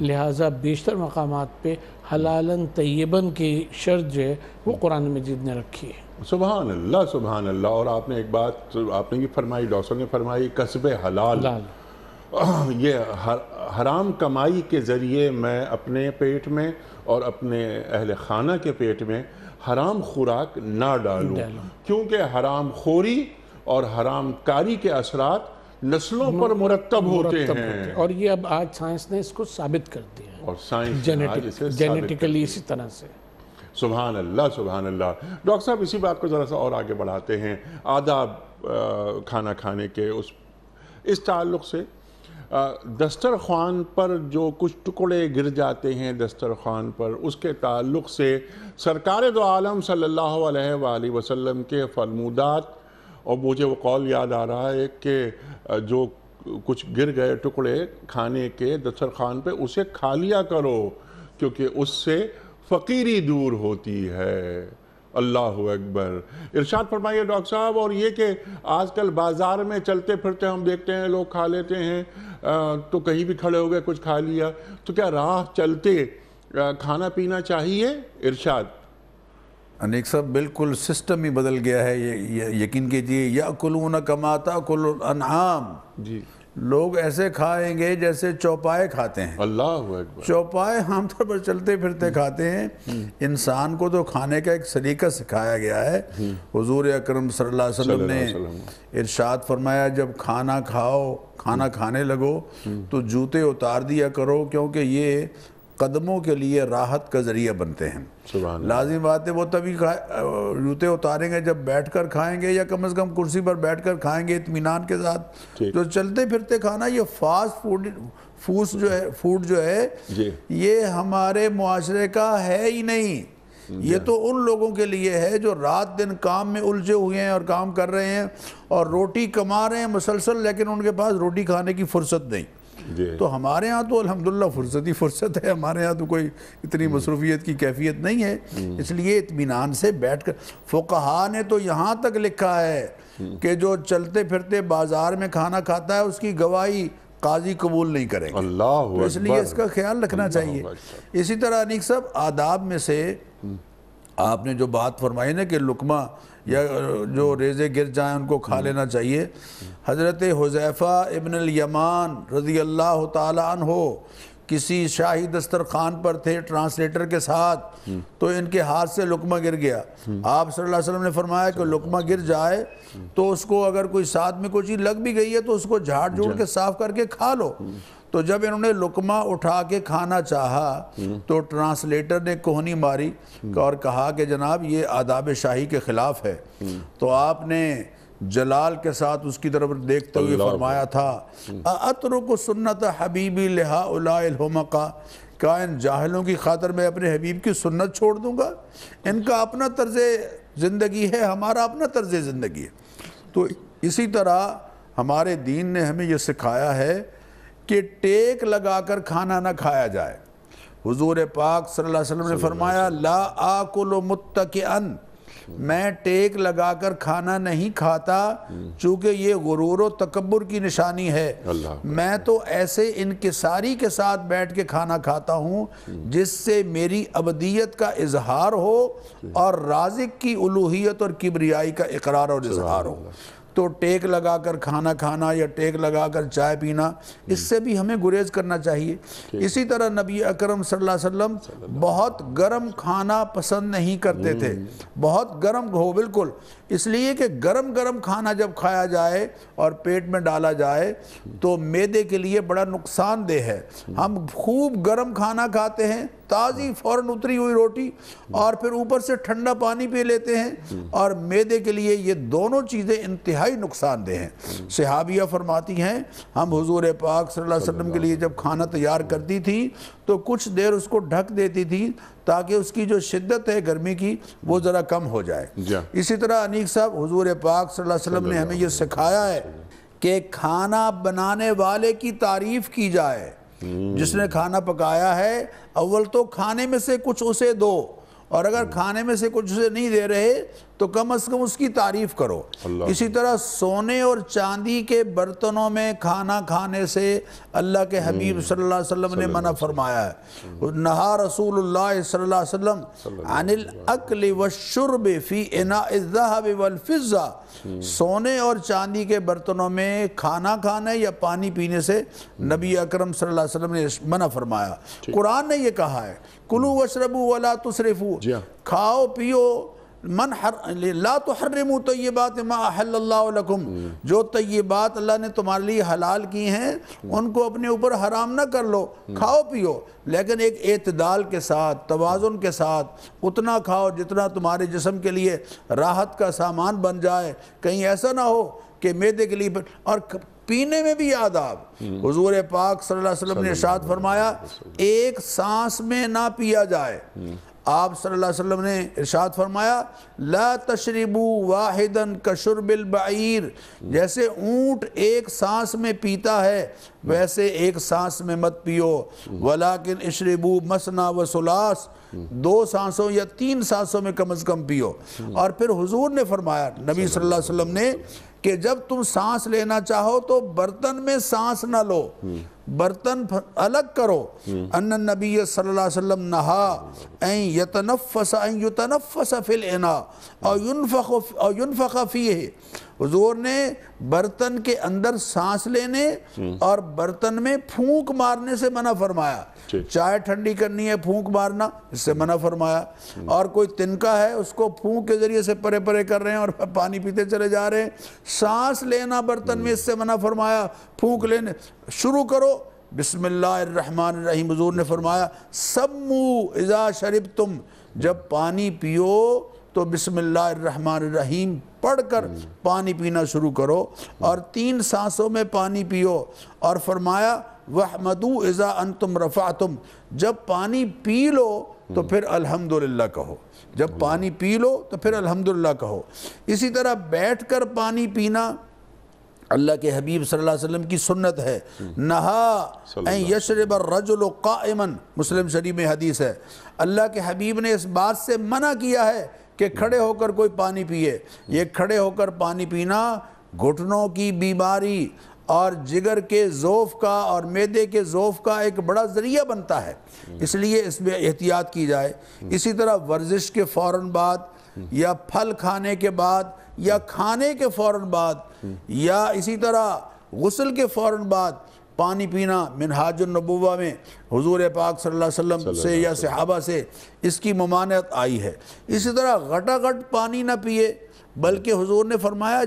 लिहाजा बेशतर मकाम पर हलालन तयबन की शर्त जो है वो कुरान मजीद ने रखी है सुबह अल्लाह सुबह अल्लाह और आपने एक बात आपने ये फरमाई डॉक्टर ने फरमाई कस्ब हलाल। ये हर, हराम कमाई के ज़रिए मैं अपने पेट में और अपने अहल खाना के पेट में हराम खुराक ना डालूँ क्योंकि हराम खोरी और हराम कारी के असरा नस्लों पर मुरतब होते हैं।, और ये अब आज साइंस ने इसको साबित कर दिया और साइंस जेनेटिकली इसी तरह से सुबह अल्लाह सुबह अल्लाह डॉक्टर साहब इसी बात को ज़रा सा और आगे बढ़ाते हैं आदाब खाना खाने के उस इस ताल्लुक से दस्तरखान पर जो कुछ टुकड़े गिर जाते हैं दस्तरखान पर उसके ताल्लुक से सरकार दो आलम सल्लल्लाहु अलैहि वसल्लम के फरमूदात और मुझे वो कौल याद आ रहा है कि जो कुछ गिर गए टुकड़े खाने के दस्तरखान पे उसे खा लिया करो क्योंकि उससे फ़कीरी दूर होती है अल्लाह अकबर इरशाद फरमाइए डॉक्टर साहब और ये कि आजकल बाज़ार में चलते फिरते हम देखते हैं लोग खा लेते हैं आ, तो कहीं भी खड़े हो गए कुछ खा लिया तो क्या राह चलते आ, खाना पीना चाहिए इरशाद अनेक साहब बिल्कुल सिस्टम ही बदल गया है ये, ये यकीन कीजिए या न कमाता कुल अनहाम जी लोग ऐसे खाएंगे जैसे चौपाए खाते हैं अल्लाह चौपाए आमतौर पर चलते फिरते खाते हैं इंसान को तो खाने का एक सलीका सिखाया गया है हुजूर अकरम सल्लल्लाहु अलैहि वसल्लम ने इरशाद फरमाया जब खाना खाओ खाना खाने लगो तो जूते उतार दिया करो क्योंकि ये कदमों के लिए राहत का ज़रिया बनते हैं लाजिम बात है वो तभी जूते उतारेंगे जब बैठ कर खाएंगे या कम अज़ कम कुर्सी पर बैठ कर खाएंगे इतमान के साथ जो चलते फिरते खाना ये फास्ट फूड फूस जो है फूड जो है ये हमारे माशरे का है ही नहीं ये तो उन लोगों के लिए है जो रात दिन काम में उलझे हुए हैं और काम कर रहे हैं और रोटी कमा रहे हैं मुसलसल लेकिन उनके पास रोटी खाने की फुर्सत नहीं तो हमारे यहाँ तो अलहमदिल्ला फुर्सत ही फुर्सत है हमारे यहाँ तो कोई इतनी हम्म। मसरूफियत की कैफियत नहीं है हम्म। इसलिए इतमान से बैठ कर फोकहा ने तो यहाँ तक लिखा है हम्म। कि जो चलते फिरते बाजार में खाना खाता है उसकी गवाही काजी कबूल नहीं करेंगे अल्लाह तो इसलिए इसका ख्याल रखना चाहिए इसी तरह अनिक साहब आदाब में से आपने जो बात फरमाई ना कि लुकमा या जो रेज़े गिर जाए उनको खा लेना चाहिए हज़रत हुजैफ़ा इबनयमान यमान रज़ी अल्लाह तन हो किसी शाही दस्तरखान पर थे ट्रांसलेटर के साथ तो इनके हाथ से लुकमा गिर गया आप सल्लल्लाहु अलैहि वसल्लम ने फरमाया कि लुकमा गिर जाए तो उसको अगर कोई साथ में कोई चीज़ लग भी गई है तो उसको झाड़ झूड़ के साफ़ करके खा लो तो जब इन्होंने लुकमा उठा के खाना चाहा तो ट्रांसलेटर ने कोहनी मारी और कहा कि जनाब ये आदाब शाही के ख़िलाफ़ है तो आपने जलाल के साथ उसकी तरफ देखते हुए फरमाया था अतर को सुन्नत हबीबी लिहा क्या का इन जाहलों की खातर मैं अपने हबीब की सुन्नत छोड़ दूंगा इनका अपना तर्ज ज़िंदगी है हमारा अपना तर्ज ज़िंदगी है तो इसी तरह हमारे दीन ने हमें यह सिखाया है कि टेक लगाकर खाना ना खाया जाए हुजूर पाक सल्लल्लाहु अलैहि वसल्लम ने फरमाया ला आकुल मुत्तक मैं टेक लगाकर खाना नहीं खाता चूँकि ये गुरूर तकबर की निशानी है मैं तो ऐसे इनकसारी के साथ बैठ के खाना खाता हूँ जिससे मेरी अबदियत का इजहार हो और राजिक की उलूहियत और किबरियाई का इकरार और इजहार हो तो टेक लगाकर खाना खाना या टेक लगाकर चाय पीना हम्म। इससे भी हमें गुरेज करना चाहिए इसी तरह नबी अकरम सल्लल्लाहु अलैहि वसल्लम बहुत गर्म खाना पसंद नहीं करते थे हम्म। बहुत गर्म हो बिल्कुल इसलिए कि गरम गरम खाना जब खाया जाए और पेट में डाला जाए तो मैदे के लिए बड़ा नुकसानदेह है हम खूब गरम खाना खाते हैं ताज़ी फ़ौरन उतरी हुई रोटी और फिर ऊपर से ठंडा पानी पी लेते हैं और मैदे के लिए ये दोनों चीज़ें इंतहाई नुकसानदेह हैं सहाबिया फरमाती हैं हम हुजूर पाक सल्लल्लाहु अलैहि वसल्लम के लिए जब खाना तैयार करती थी तो कुछ देर उसको ढक देती थी ताकि उसकी जो शिद्दत है गर्मी की वो ज़रा कम हो जाए हाँ। इसी तरह अनीक साहब हजूर पाक वसल्लम ने हमें ये सिखाया है कि खाना बनाने वाले की तारीफ़ की जाए हम्म। जिसने खाना पकाया है अव्वल तो खाने में से कुछ उसे दो और अगर हम्म। खाने में से कुछ उसे नहीं दे रहे तो कम अज कम उसकी तारीफ करो इसी तरह सोने और चांदी के बर्तनों में खाना खाने से अल्लाह के हबीब हम्म। सल्लल्लाहु अलैहि वसल्लम ने मना फरमाया है नहा रसूल वसल्लम अनिल अकल फी हम्म। सोने और चांदी के बर्तनों में खाना खाने या पानी पीने से हम्म। नबी अकरम सल्लल्लाहु अलैहि वसल्लम ने मना फरमाया कुरान ने यह कहा है कुलू वशरबू वाला तुशरफू हाँ। खाओ पियो मन हर ला तो हर्रम बात माहम जो बात अल्लाह ने तुम्हारे लिए हलाल की हैं उनको अपने ऊपर हराम ना कर लो खाओ पियो लेकिन एक अतदाल के साथ तोज़ुन के साथ उतना खाओ जितना तुम्हारे जिसम के लिए राहत का सामान बन जाए कहीं ऐसा ना हो कि मैदे के लिए और पीने में भी आदाब हजूर पाक सल्लल्लाहु अलैहि वसल्लम ने शाद फरमाया एक सांस में ना पिया जाए आप सल्लल्लाहु अलैहि वसल्लम ने इरशाद फरमाया ला तशरीबू वाहिदन कशरबिल बईर जैसे ऊँट एक सांस में पीता है वैसे एक सांस में मत पियो वलाकिन इशरीबू मसना व सुलास दो सांसों या तीन सांसों में कम अज़ कम पियो और फिर हुजूर ने फरमाया नबी सल्लल्लाहु अलैहि वसल्लम ने कि जब तुम सांस लेना चाहो तो बर्तन में सांस ना लो बर्तन अलग करो अन्न नबी सल्लल्लाहु अलैहि वसल्लम नहा ऐं यतनफ़स ऐं युतनफ़स फिल इना और युनफ़ और युनफ़ फ़ी हुजूर ने बर्तन के अंदर सांस लेने हम्म। और बर्तन में फूंक मारने से मना फरमाया चाय ठंडी करनी है फूंक मारना इससे मना फरमाया हम्म। और कोई तिनका है उसको फूंक के जरिए से परे परे कर रहे हैं और *laughs* पानी पीते चले जा रहे हैं सांस लेना बर्तन में हम्म। इससे मना फरमाया फूंक लेने शुरू करो बिस्मिल्लाहमान ने फरमाया सम्मू इज़ा शरीफ तुम जब पानी पियो तो बिसमीम पढ़ कर पानी पीना शुरू करो और तीन सांसों में पानी पियो और फरमाया वह मदु इज़ा अन तुम रफ़ा तुम जब पानी पी लो तो फिर अल्हम्दुलिल्लाह कहो जब पानी पी लो तो फिर अल्हम्दुलिल्लाह कहो इसी तरह बैठकर पानी पीना अल्लाह के हबीब सल्लल्लाहु अलैहि वसल्लम की सुन्नत है नहा यशरब रजुल कामन मुस्लिम शरीफ में हदीस है अल्लाह के हबीब ने इस बात से मना किया है कि खड़े होकर कोई पानी पिए ये खड़े होकर पानी पीना घुटनों की बीमारी और जिगर के जोफ का और मैदे के जोफ का एक बड़ा ज़रिया बनता है इसलिए इसमें एहतियात की जाए इसी तरह वर्जिश के फ़ौर बाद या फल खाने के बाद या खाने के फ़ौर बाद या इसी तरह गसल के फ़ौर बाद पानी पीना मिनहाजनबूबा में हजूर पाक सल्लल्लाहु अलैहि वसल्लम से या सहाबा से इसकी ममानत आई है इसी तरह घटा घट पानी ना पिए बल्कि हजूर ने फरमाया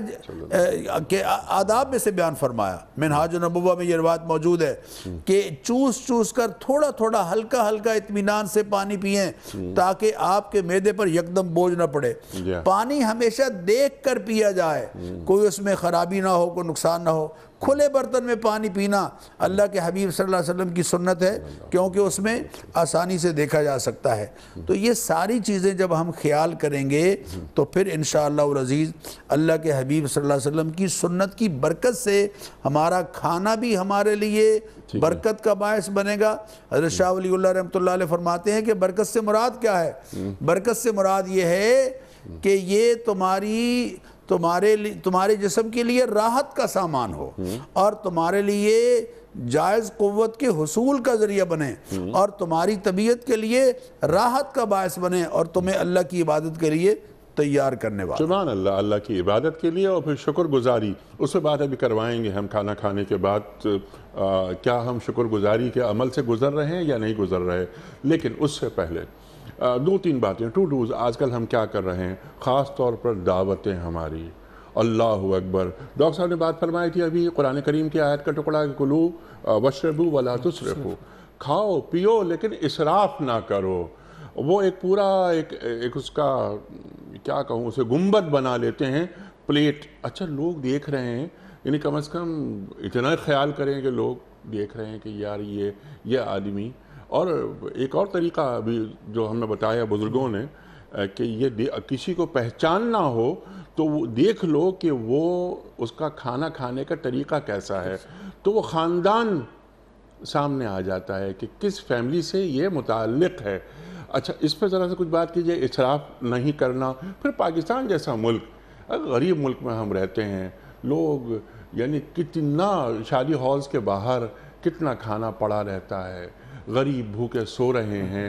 कि आदाब में से बयान फरमाया मिनहाजनबूबा में ये रवायत मौजूद है हम्म। कि चूस चूस कर थोड़ा थोड़ा हल्का हल्का इतमान से पानी पिए हम्म। ताकि आपके मैदे पर यकदम बोझ ना पड़े पानी हमेशा देख कर पिया जाए हम्म। कोई उसमें ख़राबी ना हो कोई नुकसान ना हो खुले बर्तन में पानी पीना अल्लाह के हबीब सल्लल्लाहु अलैहि वसल्लम की सुन्नत है क्योंकि उसमें आसानी से देखा जा सकता है तो ये सारी चीज़ें जब हम ख्याल करेंगे तो फिर इन शज़ीज़ अल्लाह के हबीब सल्लल्लाहु अलैहि की सुन्नत की बरकत से हमारा खाना भी हमारे लिए बरकत का बायस बनेगा हजरत शाह वली फरमाते हैं कि बरकत से मुराद क्या है हम्म। बरकत से मुराद ये है कि ये तुम्हारी तुम्हारे लिए तुम्हारे जिसम के लिए राहत का सामान हो हम्म। और तुम्हारे लिए जायज़ क़वत के हसूल का ज़रिया बने हम्म। और तुम्हारी तबीयत के लिए राहत का बायस बने और तुम्हें अल्लाह की इबादत के लिए तैयार करने वाला सुबह अल्लाह अल्लाह की इबादत के लिए और फिर शुक्रगुजारी गुज़ारी उससे बात अभी करवाएंगे हम खाना खाने के बाद क्या हम शुक्रगुजारी के अमल से गुजर रहे हैं या नहीं गुजर रहे लेकिन उससे पहले दो तीन बातें टू डूज आजकल हम क्या कर रहे हैं ख़ास तौर पर दावतें हमारी अल्लाह अकबर डॉक्टर साहब ने बात फरमाई थी अभी कुरान करीम की आयत का टुकड़ा कुलू वशरबू वला तुसरफू खाओ पियो लेकिन इसराफ ना करो वो एक पूरा एक एक उसका क्या कहूँ उसे गुम्बद बना लेते हैं प्लेट अच्छा लोग देख रहे हैं यानी कम अज़ कम इतना ख्याल करें कि लोग देख रहे हैं कि यार ये ये आदमी और एक और तरीका अभी जो हमने बताया बुज़ुर्गों ने कि ये किसी को पहचानना हो तो वो देख लो कि वो उसका खाना खाने का तरीका कैसा है तो वो ख़ानदान सामने आ जाता है कि किस फैमिली से ये मुतल है अच्छा इस पर ज़रा से कुछ बात कीजिए इशराफ नहीं करना फिर पाकिस्तान जैसा मुल्क गरीब मुल्क में हम रहते हैं लोग यानी कितना शादी हॉल्स के बाहर कितना खाना पड़ा रहता है गरीब भूखे सो रहे हैं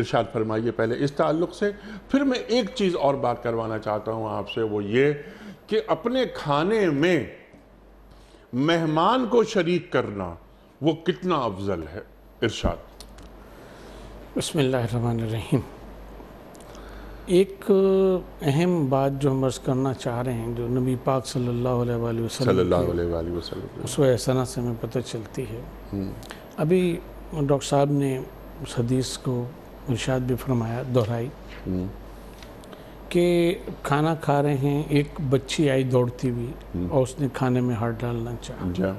इरशाद फरमाइए पहले इस ताल्लुक से फिर मैं एक चीज़ और बात करवाना चाहता हूँ आपसे वो ये कि अपने खाने में मेहमान को शरीक करना वो कितना अफजल है इरशाद बसमीम एक अहम बात जो हम अर्ज़ करना चाह रहे हैं जो नबी पाक सल्लल्लाहु अलैहि वसल्लम उस एहसाना से हमें पता चलती है हम्म। अभी डॉक्टर साहब ने उस हदीस को इर्शाद भी फरमाया दोहराई हम्म। कि खाना खा रहे हैं एक बच्ची आई दौड़ती हुई हम्म। और उसने खाने में हाथ डालना चाहा अच्छा।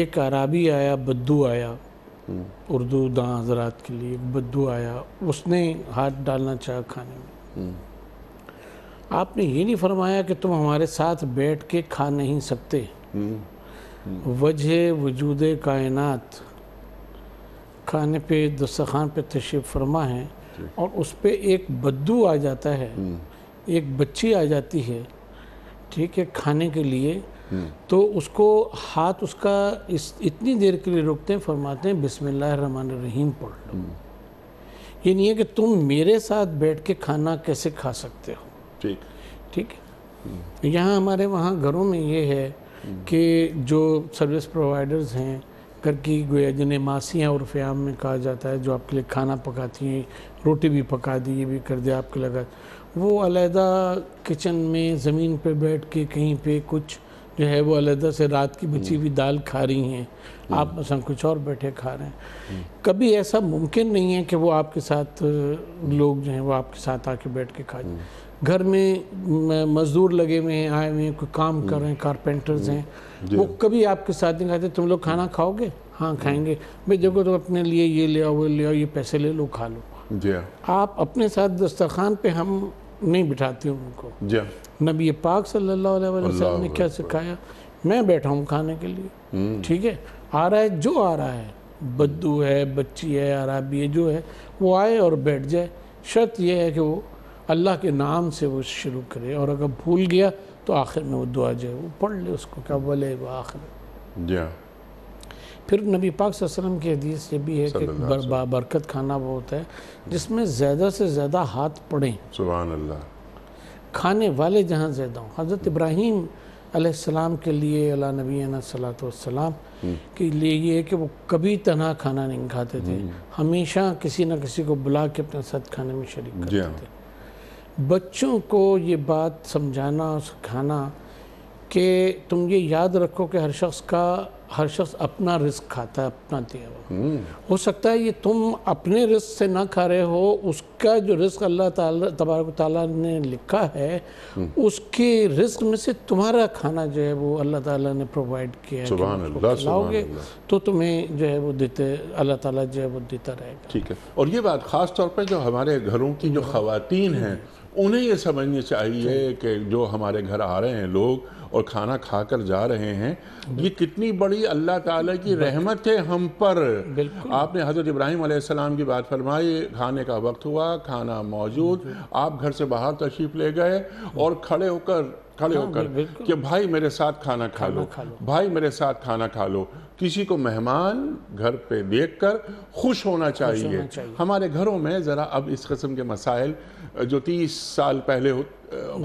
एक अराबी आया बद्दू आया हम्म। उर्दू दां हजरात के लिए बद्दू आया उसने हाथ डालना चाहा खाने में आपने ये नहीं फरमाया कि तुम हमारे साथ बैठ के खा नहीं सकते वजह वजूद कायनात खाने पे दस्तरखान पे तशरीफ़ फरमा है और उस पर एक बद्दू आ जाता है हम्म। एक बच्ची आ जाती है ठीक है खाने के लिए हम्म। तो उसको हाथ उसका इस इतनी देर के लिए रोकते हैं फरमाते हैं बिसमान रहीम पढ़ लो हम्म। ये नहीं है कि तुम मेरे साथ बैठ के खाना कैसे खा सकते हो ठीक ठीक यहाँ हमारे वहाँ घरों में ये है कि जो सर्विस प्रोवाइडर्स हैं घर की गोया जिन्हें मासियाँ और फ़याम में कहा जाता है जो आपके लिए खाना पकाती हैं रोटी भी पका दी ये भी कर दिया आपके लगा वो अलहदा किचन में ज़मीन पे बैठ के कहीं पे कुछ जो है वो अलहदा से रात की बची हम्म। हुई दाल खा रही हैं हम्म। आप मसा कुछ और बैठे खा रहे हैं हम्म। कभी ऐसा मुमकिन नहीं है कि वो आपके साथ लोग जो हैं वो आपके साथ आके बैठ के खा जाए घर में मज़दूर लगे हुए हैं आए हुए हैं कोई काम कर रहे हैं कारपेंटर्स हैं वो कभी आपके साथ नहीं खाते तुम लोग खाना खाओगे हाँ खाएंगे भाई देखो तुम अपने लिए ये ले आओ वो ले आओ ये पैसे ले लो खा लो आप अपने साथ दस्तरखान पे हम नहीं बिठाते उनको नबी पाक सल्लल्लाहु अलैहि वसल्लम ने क्या सिखाया मैं बैठा हूँ खाने के लिए हम्म। ठीक है आ रहा है जो आ रहा है बद्दू है बच्ची है अराबी है जो है वो आए और बैठ जाए शर्त यह है कि वो अल्लाह के नाम से वो शुरू करे और अगर भूल गया तो आखिर में वो दुआ जो है वो पढ़ ले उसको क्या बोले वो आखिर हाँ। फिर नबी पाक वसल्लम की हदीस ये भी है कि बर, बरकत खाना वो होता है जिसमें ज़्यादा से ज़्यादा हाथ पड़ें सुबह खाने वाले जहाँ ज़्यादा हों हज़रत इब्राहीम आसमाम के लिए अला नबीना सलाम के लिए ये है कि वो कभी तना खाना नहीं खाते थे हम्म। हमेशा किसी न किसी को बुला के अपने साथ खाने में शरीक करते हाँ। थे बच्चों को ये बात समझाना सिखाना कि तुम ये याद रखो कि हर शख्स का हर शख्स अपना रिस्क खाता है अपना दिया हुआ हम्म। हो सकता है ये तुम अपने रिस्क से ना खा रहे हो उसका जो रिस्क अल्लाह तबारक ताला ने लिखा है हम्म। उसके रिस्क में से तुम्हारा खाना जो है वो अल्लाह ताला ने प्रोवाइड किया है तो तुम्हें जो है वो देते अल्लाह ताला जो है वो देता रहेगा ठीक है और ये बात ख़ास तौर पर जो हमारे घरों की जो हम्म। खातन हैं उन्हें ये समझनी चाहिए कि जो हमारे घर आ रहे हैं लोग और खाना खा कर जा रहे हैं ये कितनी बड़ी अल्लाह ताला की रहमत है हम पर आपने हज़रत इब्राहिम अलैहिस्सलाम की बात फरमाई खाने का वक्त हुआ खाना मौजूद आप घर से बाहर तशरीफ़ ले गए और खड़े होकर खड़े हाँ, होकर कि भाई मेरे साथ खाना खा लो भाई मेरे साथ खाना खा लो किसी को मेहमान घर पे देखकर खुश होना चाहिए, हमारे घरों में ज़रा अब इस कस्म के मसाइल जो तीस साल पहले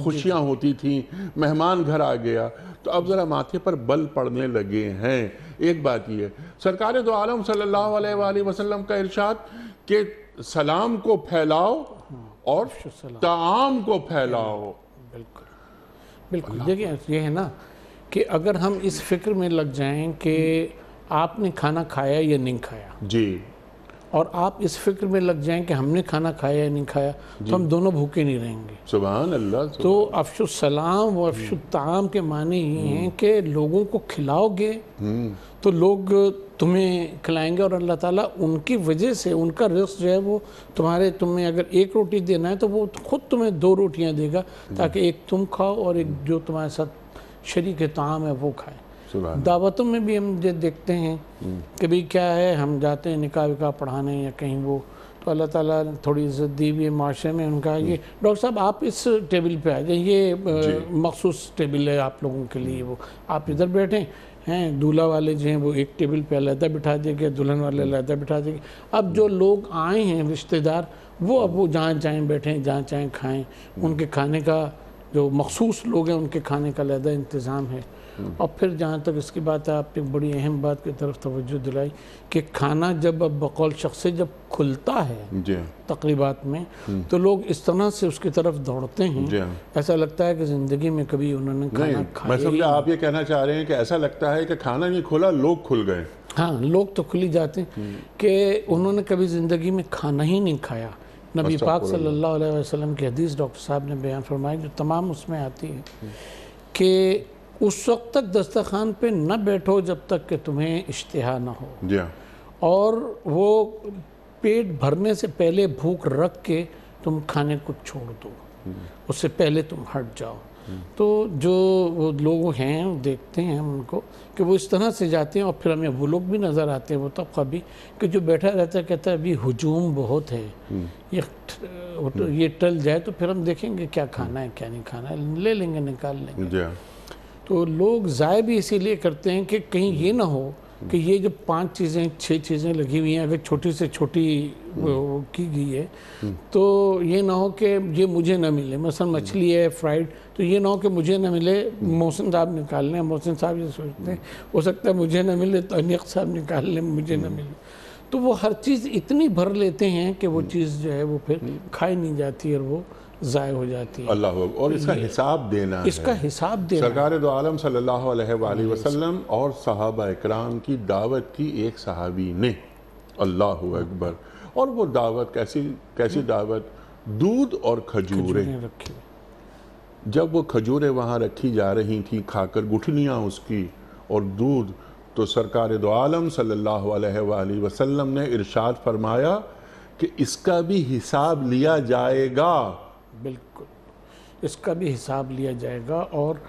खुशियां होती थी मेहमान घर आ गया तो अब ज़रा माथे पर बल पड़ने लगे हैं एक बात यह सरकार तो आलम सल्लल्लाहु का इरशाद के सलाम को फैलाओ हाँ, और ताम को फैलाओ बिल्कुल बिल्कुल देखिए ये है ना कि अगर हम इस फिक्र में लग जाएं कि आपने खाना खाया या नहीं खाया जी और आप इस फिक्र में लग जाएं कि हमने खाना खाया या नहीं खाया तो हम दोनों भूखे नहीं रहेंगे सुबह अल्लाह तो सलाम व अफशुताम के माने ये हम्म। हैं कि लोगों को खिलाओगे हम्म। तो लोग तुम्हें खिलाएंगे और अल्लाह ताला उनकी वजह से उनका रिस्क जो है वो तुम्हारे तुम्हें अगर एक रोटी देना है तो वो खुद तुम्हें दो रोटियाँ देगा हम्म। ताकि एक तुम खाओ और एक जो तुम्हारे साथ शरीक ताम है वो खाएँ दावतों में भी हम जो देखते हैं हम्म। कभी क्या है हम जाते हैं निका विका पढ़ाने या कहीं वो तो अल्लाह ताला थोड़ी इज्जत दी हुई है माशरे में उनका ये हम्म। डॉक्टर साहब आप इस टेबल पे आ जाए ये मखसूस टेबल है आप लोगों के लिए वो हम्म। आप इधर बैठें हैं दूल्हा वाले जो हैं वो एक टेबल पे अलहदा बिठा दिया गया दुल्हन वाले अलहदा बिठा दिया अब जो लोग आए हैं रिश्तेदार वो अब वो जहाँ चाहें बैठें जहाँ चाहें खाएँ उनके खाने का जो मखसूस लोग हैं उनके खाने का अलहदा इंतज़ाम है और फिर जहाँ तक इसकी बात है आपने बड़ी अहम बात की तरफ तोज्जो दिलाई कि खाना जब अब बकौल शख्स जब खुलता है तकरीबा में हम्म। तो लोग इस तरह से उसकी तरफ दौड़ते हैं ऐसा लगता है कि ज़िंदगी में कभी उन्होंने खाना खाया आप ये कहना चाह रहे हैं कि ऐसा लगता है कि खाना नहीं खुला लोग खुल गए हाँ लोग तो खुली जाते हैं हम्म। कि उन्होंने कभी ज़िंदगी में खाना ही नहीं खाया नबी पाक सल्लल्लाहु अलैहि वसल्लम की हदीस डॉक्टर साहब ने बयान फरमाई जो तमाम उसमें आती है हम्म। कि उस वक्त तक दस्तरखान पे न बैठो जब तक कि तुम्हें इश्तहा ना हो हाँ। और वो पेट भरने से पहले भूख रख के तुम खाने को छोड़ दो उससे पहले तुम हट जाओ तो जो वो लोग हैं देखते हैं उनको कि वो इस तरह से जाते हैं और फिर हमें वो लोग भी नज़र आते हैं वो तब कभी कि जो बैठा रहता है कहता है अभी हजूम बहुत है हम्म। ये तो हम्म। ये टल जाए तो फिर हम देखेंगे क्या खाना है क्या नहीं खाना है ले लेंगे निकाल लेंगे तो लोग ज़ाय भी इसीलिए करते हैं कि कहीं ये ना हो कि ये जो पांच चीज़ें छह चीज़ें लगी हुई हैं अगर छोटी से छोटी की गई है तो ये ना हो कि ये मुझे ना मिले मसलन मछली है फ्राइड तो ये ना हो कि मुझे ना मिले मोहसिन साहब निकाल लें मोहसिन साहब ये सोचते हैं हो सकता है मुझे ना मिले तो अनियक साहब निकाल लें मुझे ना मिले तो वो हर चीज़ इतनी भर लेते हैं कि वो चीज़ जो है वो फिर खाई नहीं जाती और वो ज़ाय हो जाती है अल्लाह और इसका हिसाब देना इसका हिसाब देना सरकार दो आलम सल्लाम और सहाबा इकराम की दावत की एक सहाबी ने अल्लाह अकबर और वो दावत कैसी कैसी दावत दूध और खजूरें रखी जब वो खजूरें वहाँ रखी जा रही थी खाकर गुठलियाँ उसकी और दूध तो सरकार दो आलम सल्ला वसलम ने इरशाद फरमाया कि इसका भी हिसाब लिया जाएगा बिल्कुल इसका भी हिसाब लिया जाएगा और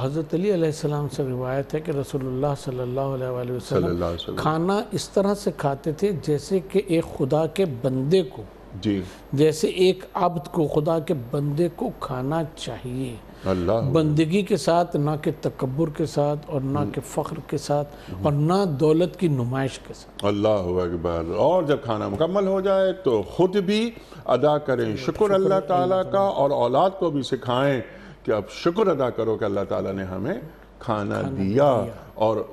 हज़रत अलीसम से रिवायत है कि रसोल्ला सल्ला खाना इस तरह से खाते थे जैसे कि एक खुदा के बंदे को जी जैसे एक अब्द को खुदा के बंदे को खाना चाहिए बंदगी के साथ ना के तकबर के साथ और ना के फ़ख्र के साथ और ना दौलत की नुमाइश के साथ अल्लाह अकबर और जब खाना मुकम्मल हो जाए तो ख़ुद भी अदा करें शुक्र अल्लाह ताला का और औलाद को भी सिखाएं कि अब शुक्र अदा करो कि अल्लाह ताला ने हमें खाना दिया और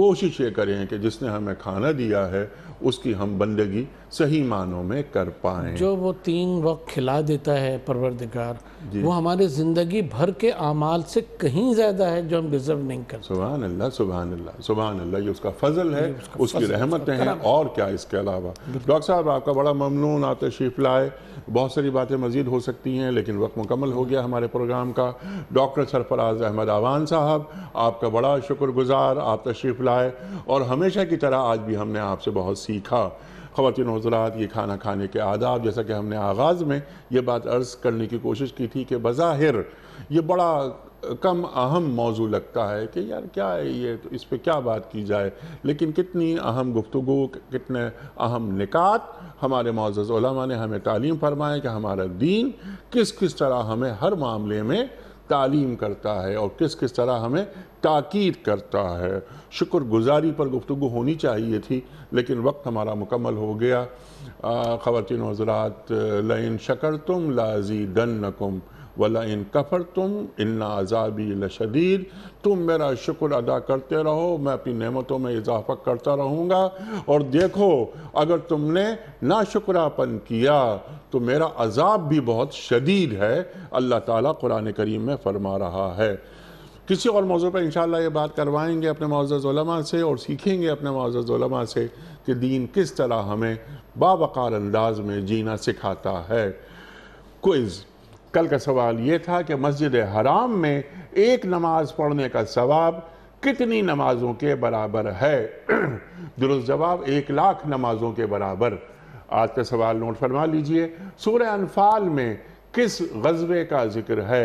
कोशिश ये करें कि जिसने हमें खाना दिया है उसकी हम बंदगी सही मानों में कर पाए जो वो तीन वक्त खिला देता है परवरदिगार वो हमारे ज़िंदगी भर के अमाल से कहीं ज़्यादा है जो हम डिज़र्व नहीं कर सुबह अल्लाह सुबह अल्लाह सुबह अल्लाह ये उसका फजल है उसका उसकी रहमतें हैं और क्या इसके अलावा डॉक्टर साहब आपका बड़ा ममनून आप तशरीफ़ लाए बहुत सारी बातें मज़ीद हो सकती हैं लेकिन वक्त मुकम्मल हो गया हमारे प्रोग्राम का डॉक्टर सरफराज अहमद आवान साहब आपका बड़ा शुक्रगुजार आप तशरीफ़ लाए और हमेशा की तरह आज भी हमने आपसे बहुत सीखा खातिन हजरात ये खाना खाने के आदाब जैसा कि हमने आगाज़ में ये बात अर्ज़ करने की कोशिश की थी कि बज़ाहिर ये बड़ा कम अहम मौजू लगता है कि यार क्या है ये तो इस पर क्या बात की जाए लेकिन कितनी अहम गुफ्तु कितने अहम निकात हमारे मोज़ ने हमें तालीम फरमाए कि हमारा दीन किस किस तरह हमें हर मामले में तालीम करता है और किस किस तरह हमें ताकीद करता है शुक्र गुज़ारी पर गुफ्तु होनी चाहिए थी लेकिन वक्त हमारा मुकम्मल हो गया ख़वान हजरात लइन शकर तुम लाजी दन नकुम वला इन कफर तुम इन्ना अजाबी लशदीद तुम मेरा शुक्र अदा करते रहो मैं अपनी नेमतों में इजाफा करता रहूँगा और देखो अगर तुमने ना शुक्रापन किया तो मेरा अजाब भी बहुत शदीद है अल्लाह ताला कुरान करीम में फरमा रहा है किसी और मौजू पर इंशाल्लाह ये बात करवाएंगे अपने मुआज़ा से और सीखेंगे अपने मुआज़ा से कि दीन किस तरह हमें बावकार अंदाज में जीना सिखाता है क्विज़ कल का सवाल ये था कि मस्जिद हराम में एक नमाज पढ़ने का सवाब कितनी नमाजों के बराबर है दुरुस्त *clears throat* जवाब एक लाख नमाजों के बराबर आज का सवाल नोट फरमा लीजिए सूर्य अनफाल में किस गजबे का जिक्र है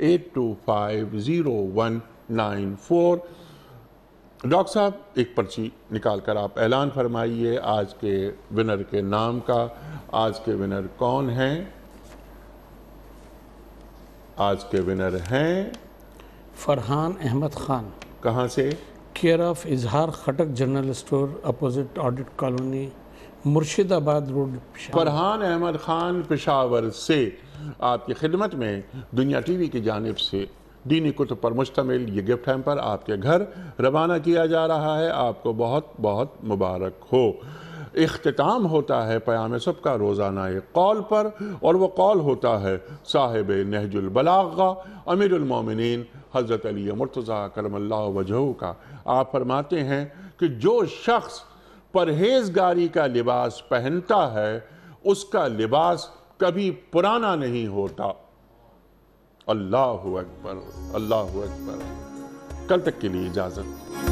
8250194 डॉक्टर साहब एक पर्ची निकाल कर आप ऐलान फरमाइए आज के विनर के नाम का आज के विनर कौन हैं आज के विनर हैं फरहान अहमद खान कहाँ से care of Izhar Khattak general store opposite audit colony Murshidabad road Farhan Ahmad Khan Peshawar से आपकी खिदमत में दुनिया टीवी की जानब से दीनी कुतुब पर मुश्तमिल ये गिफ्ट हैम्पर आपके घर रवाना किया जा रहा है आपको बहुत बहुत मुबारक हो अख्ताम होता है प्याम सबका रोज़ाना एक कॉल पर और वह कॉल होता है साहिब नहजुलबला अमीरमिन हज़रत अली मुर्तज़ा करमल्ला वजह का आप फरमाते हैं कि जो शख्स परहेजगारी का लिबास पहनता है उसका लिबास कभी पुराना नहीं होता अल्लाह अकबर अल्लाह अकबर कल तक के लिए इजाजत